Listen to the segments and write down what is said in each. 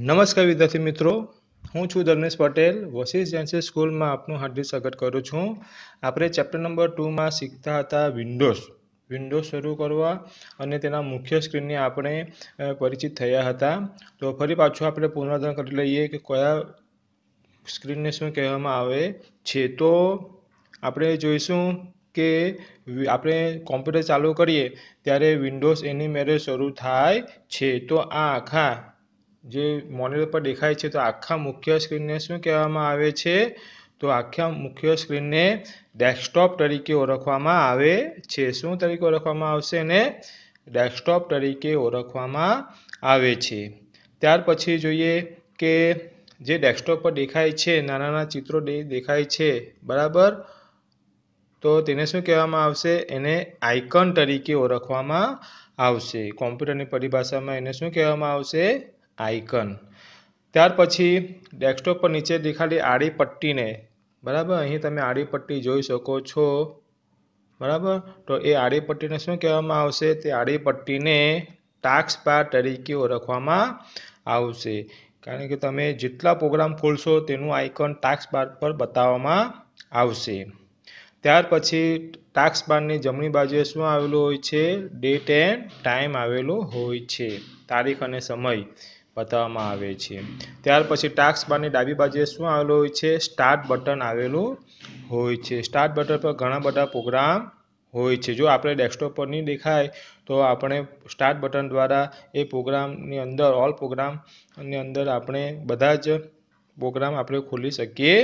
નમસ્કાર વિદ્યાર્થી મિત્રો હું છું ધર્મેશ પટેલ વસીસ જેન્સી સ્કૂલમાં આપનું હાર્દિક સ્વાગત કરું છું આપણે ચેપ્ટર નંબર ટુમાં શીખતા હતા વિન્ડોઝ વિન્ડોઝ શરૂ કરવા અને તેના મુખ્ય સ્ક્રીનને આપણે પરિચિત થયા હતા તો ફરી પાછું આપણે પુનરાધ્રણ કરી લઈએ કે કયા સ્ક્રીનને શું કહેવામાં આવે છે તો આપણે જોઈશું કે આપણે કોમ્પ્યુટર ચાલુ કરીએ ત્યારે વિન્ડોઝ એની મેરેજ શરૂ થાય છે તો આ આખા જે મોનિટર પર દેખાય છે તો આખા મુખ્ય સ્ક્રીનને શું કહેવામાં આવે છે તો આખા મુખ્ય સ્ક્રીનને ડેસ્કટોપ તરીકે ઓળખવામાં આવે છે શું તરીકે ઓળખવામાં આવશે એને ડેસ્કટોપ તરીકે ઓળખવામાં આવે છે ત્યાર પછી જોઈએ કે જે ડેસ્કટોપ પર દેખાય છે નાના નાના ચિત્રો દેખાય છે બરાબર તો તેને શું કહેવામાં આવશે એને આઇકન તરીકે ઓળખવામાં આવશે કોમ્પ્યુટરની પરિભાષામાં એને શું કહેવામાં આવશે આઇકન ત્યાર પછી ડેસ્કટોપ પર નીચે દેખાડી આડી પટ્ટીને બરાબર અહીં તમે આડી પટ્ટી જોઈ શકો છો બરાબર તો એ આડી પટ્ટીને શું કહેવામાં આવશે તે આડી પટ્ટીને ટાસ્ક બાર તરીકે ઓળખવામાં આવશે કારણ કે તમે જેટલા પ્રોગ્રામ ખોલશો તેનું આઇકન ટાક્સ બાર પર બતાવવામાં આવશે ત્યાર પછી ટાસ્ક બારની જમણી બાજુએ શું આવેલું હોય છે ડેટ એન્ડ ટાઈમ આવેલો હોય છે તારીખ અને સમય બતાવવામાં આવે છે ત્યાર પછી ટાસ્ક બારની ડાબી બાજુએ શું આવેલું હોય છે સ્ટાર્ટ બટન આવેલું હોય છે સ્ટાર્ટ બટન પર ઘણા બધા પ્રોગ્રામ હોય છે જો આપણે ડેસ્કટોપ પર નહીં દેખાય તો આપણે સ્ટાર્ટ બટન દ્વારા એ પ્રોગ્રામની અંદર ઓલ પ્રોગ્રામની અંદર આપણે બધા જ પ્રોગ્રામ આપણે ખોલી શકીએ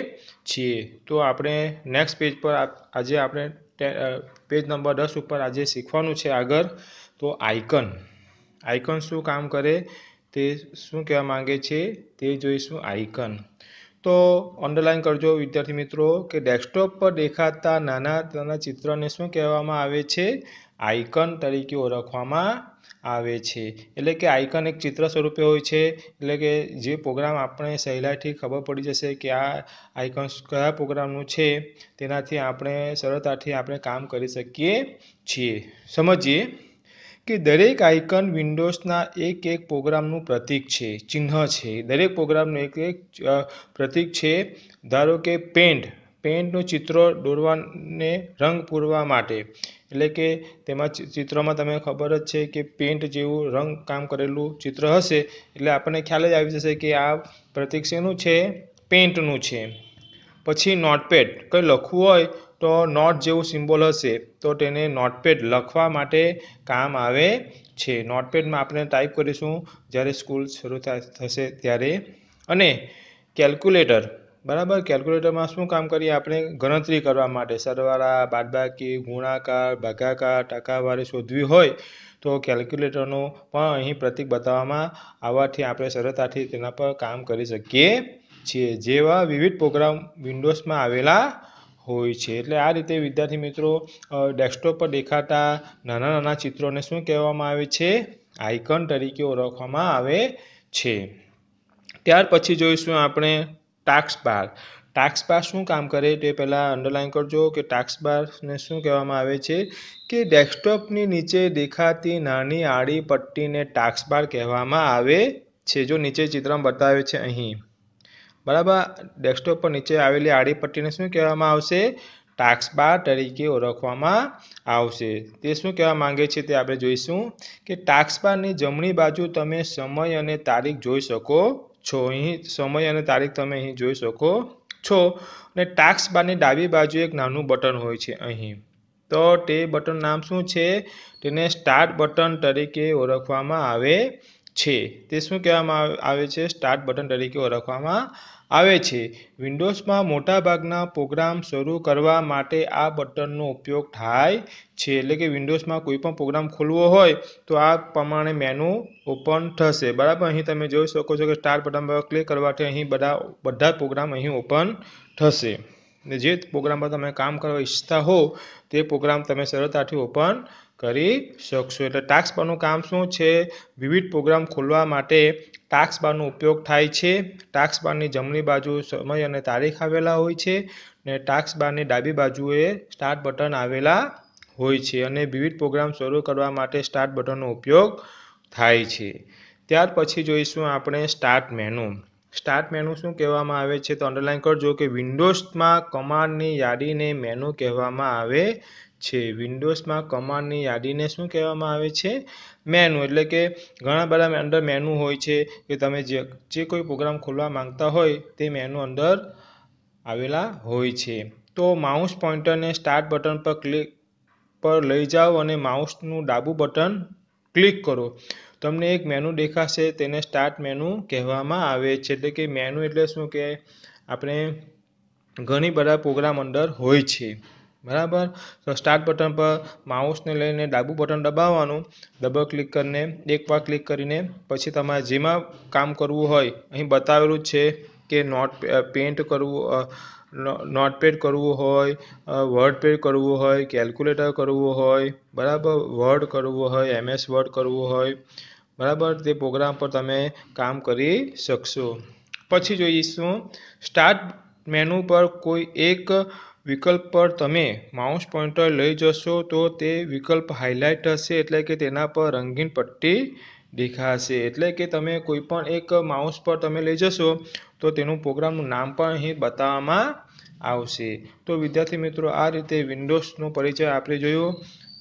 છીએ તો આપણે નેક્સ્ટ પેજ પર આજે આપણે પેજ નંબર દસ ઉપર આજે શીખવાનું છે આગળ તો આઇકન આઇકન શું કામ કરે તે શું કહેવા માંગે છે તે જોઈશું આઇકન તો અંડરલાઇન કરજો વિદ્યાર્થી મિત્રો કે ડેસ્કટોપ પર દેખાતા નાના નાના ચિત્રને શું કહેવામાં આવે છે આઇકન તરીકે ઓળખવામાં આવે છે એટલે કે આઇકન એક ચિત્ર સ્વરૂપે હોય છે એટલે કે જે પ્રોગ્રામ આપણે સહેલાઈથી ખબર પડી જશે કે આ આઇકન કયા પ્રોગ્રામનું છે તેનાથી આપણે સરળતાથી આપણે કામ કરી શકીએ છીએ સમજીએ કે દરેક આઇકન વિન્ડોઝના એક એક પ્રોગ્રામનું પ્રતિક છે ચિહ્ન છે દરેક પ્રોગ્રામનું એક એક પ્રતિક છે ધારો કે પેન્ટ પેન્ટનું ચિત્ર દોરવાને રંગ પૂરવા માટે એટલે કે તેમાં ચિત્રમાં તમને ખબર જ છે કે પેન્ટ જેવું રંગ કામ કરેલું ચિત્ર હશે એટલે આપણને ખ્યાલ જ આવી જશે કે આ પ્રતિક શેનું છે પેન્ટનું છે પછી નોટપેડ કંઈ લખવું હોય તો નોટ જેવું સિમ્બોલ હશે તો તેને નોટપેડ લખવા માટે કામ આવે છે નોટપેડમાં આપણે ટાઈપ કરીશું જ્યારે સ્કૂલ શરૂ થશે ત્યારે અને કેલ્ક્યુલેટર બરાબર કેલ્ક્યુલેટરમાં શું કામ કરીએ આપણે ગણતરી કરવા માટે સરવાળા બાદબાકી ગુણાકાર ભાગાકાર ટકાવારી શોધવી હોય તો કેલ્ક્યુલેટરનો પણ અહીં પ્રતિક બતાવવામાં આવવાથી આપણે સરળતાથી તેના પર કામ કરી શકીએ છીએ જેવા વિવિધ પ્રોગ્રામ વિન્ડોઝમાં આવેલા હોય છે એટલે આ રીતે વિદ્યાર્થી મિત્રો ડેસ્કટોપ પર દેખાતા નાના નાના ચિત્રોને શું કહેવામાં આવે છે આઇકન તરીકે ઓળખવામાં આવે છે ત્યાર પછી જોઈશું આપણે ટાસ્ક બાર ટાસ્ક બાર શું કામ કરે તે પહેલાં અંડરલાઇન કરજો કે ટાસ્ક બારને શું કહેવામાં આવે છે કે ડેસ્કટોપની નીચે દેખાતી નાની આડી પટ્ટીને ટાસ્કબાર કહેવામાં આવે છે જો નીચે ચિત્રમાં બતાવે છે અહીં બરાબર ડેસ્કટોપ પર નીચે આવેલી આડી પટ્ટીને શું કહેવામાં આવશે ટાસ્ક બાર તરીકે ઓળખવામાં આવશે તે શું કહેવા માંગે છે તે આપણે જોઈશું કે ટાસ્ક બારની જમણી બાજુ તમે સમય અને તારીખ જોઈ શકો છો અહીં સમય અને તારીખ તમે અહીં જોઈ શકો છો અને ટાસ્ક બારની ડાબી બાજુ એક નાનું બટન હોય છે અહીં તો તે બટન નામ શું છે તેને સ્ટાર્ટ બટન તરીકે ઓળખવામાં આવે છે તે શું કહેવામાં આવે છે સ્ટાર્ટ બટન તરીકે ઓળખવામાં આવે છે વિન્ડોઝમાં મોટાભાગના પ્રોગ્રામ શરૂ કરવા માટે આ બટનનો ઉપયોગ થાય છે એટલે કે વિન્ડોઝમાં કોઈ પણ પ્રોગ્રામ ખોલવો હોય તો આ પ્રમાણે મેનુ ઓપન થશે બરાબર અહીં તમે જોઈ શકો છો કે સ્ટાર્ટ બટન પર ક્લિક કરવાથી અહીં બધા બધા પ્રોગ્રામ અહીં ઓપન થશે ને જે પ્રોગ્રામ પર તમે કામ કરવા ઈચ્છતા હો તે પ્રોગ્રામ તમે સરળતાથી ઓપન કરી શકશો એટલે ટાસ્ક બારનું કામ શું છે વિવિધ પ્રોગ્રામ ખોલવા માટે ટાસ્ક બારનો ઉપયોગ થાય છે ટાસ્ક બારની જમણી બાજુ સમય અને તારીખ આવેલા હોય છે ને ટાસ્ક બારની ડાબી બાજુએ સ્ટાર્ટ બટન આવેલા હોય છે અને વિવિધ પ્રોગ્રામ શરૂ કરવા માટે સ્ટાર્ટ બટનનો ઉપયોગ થાય છે ત્યાર પછી જોઈશું આપણે સ્ટાર્ટ મેનુ સ્ટાર્ટ મેનુ શું કહેવામાં આવે છે તો અંડરલાઇન કરજો કે વિન્ડોઝમાં કમાન્ડની યાદીને મેનુ કહેવામાં આવે છે વિન્ડોઝમાં કમાન્ડની યાદીને શું કહેવામાં આવે છે મેનુ એટલે કે ઘણા બધા અંદર મેનુ હોય છે કે તમે જે જે કોઈ પ્રોગ્રામ ખોલવા માંગતા હોય તે મેનુ અંદર આવેલા હોય છે તો માઉસ પોઈન્ટરને સ્ટાર્ટ બટન પર ક્લિક પર લઈ જાઓ અને માઉસનું ડાબું બટન ક્લિક કરો તમને એક મેનુ દેખાશે તેને સ્ટાર્ટ મેનુ કહેવામાં આવે છે એટલે કે મેનુ એટલે શું કે આપણે ઘણી બધા પ્રોગ્રામ અંદર હોય છે બરાબર તો સ્ટાર્ટ બટન પર માઉસને લઈને ડાબુ બટન દબાવવાનું ડબલ ક્લિક કરીને એક વાર ક્લિક કરીને પછી તમારે જેમાં કામ કરવું હોય અહીં બતાવેલું છે કે નોટ પેન્ટ કરવું નોટપેડ કરવું હોય વર્ડપેડ કરવું હોય કેલ્ક્યુલેટર કરવું હોય બરાબર વર્ડ કરવું હોય એમએસ વર્ડ કરવું હોય બરાબર તે પ્રોગ્રામ પર તમે કામ કરી શકશો પછી જોઈશું સ્ટાર્ટ મેનુ પર કોઈ એક વિકલ્પ પર તમે માઉસ પોઇન્ટર લઈ જશો તો તે વિકલ્પ હાઇલાઇટ હશે એટલે કે તેના પર રંગીન પટ્ટી દેખાશે એટલે કે તમે કોઈ પણ એક માઉસ પર તમે લઈ જશો તો તેનું પ્રોગ્રામનું નામ પણ અહીં બતાવવામાં આવશે તો વિદ્યાર્થી મિત્રો આ રીતે વિન્ડોઝનો પરિચય આપણે જોયો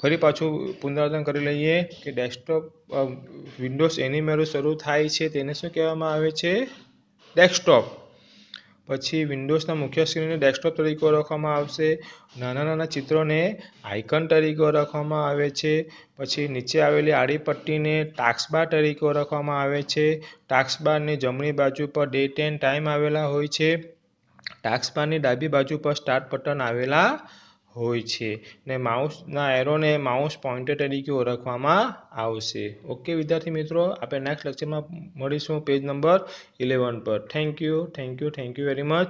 ફરી પાછું પુનરાવર્તન કરી લઈએ કે ડેસ્કટોપ વિન્ડોઝ એનિમેરો શરૂ થાય છે તેને શું કહેવામાં આવે છે ડેસ્કટોપ પછી વિન્ડોઝના મુખ્ય સ્ક્રીનને ડેસ્કટોપ તરીકે ઓળખવામાં આવશે નાના નાના ચિત્રોને આઇકન તરીકે ઓળખવામાં આવે છે પછી નીચે આવેલી આડી પટ્ટીને ટાસ્કબાર તરીકે ઓળખવામાં આવે છે ટાસ્કબારની જમણી બાજુ પર ડેટ એન્ડ ટાઈમ આવેલા હોય છે ટાસ્કબારની ડાબી બાજુ પર સ્ટાર્ટ બટન આવેલા હોય છે ને માઉસના એરોને માઉસ પોઇન્ટર તરીકે ઓળખવામાં આવશે ઓકે વિદ્યાર્થી મિત્રો આપણે નેક્સ્ટ લેક્ચરમાં મળીશું પેજ નંબર ઇલેવન પર thank you thank you thank you very much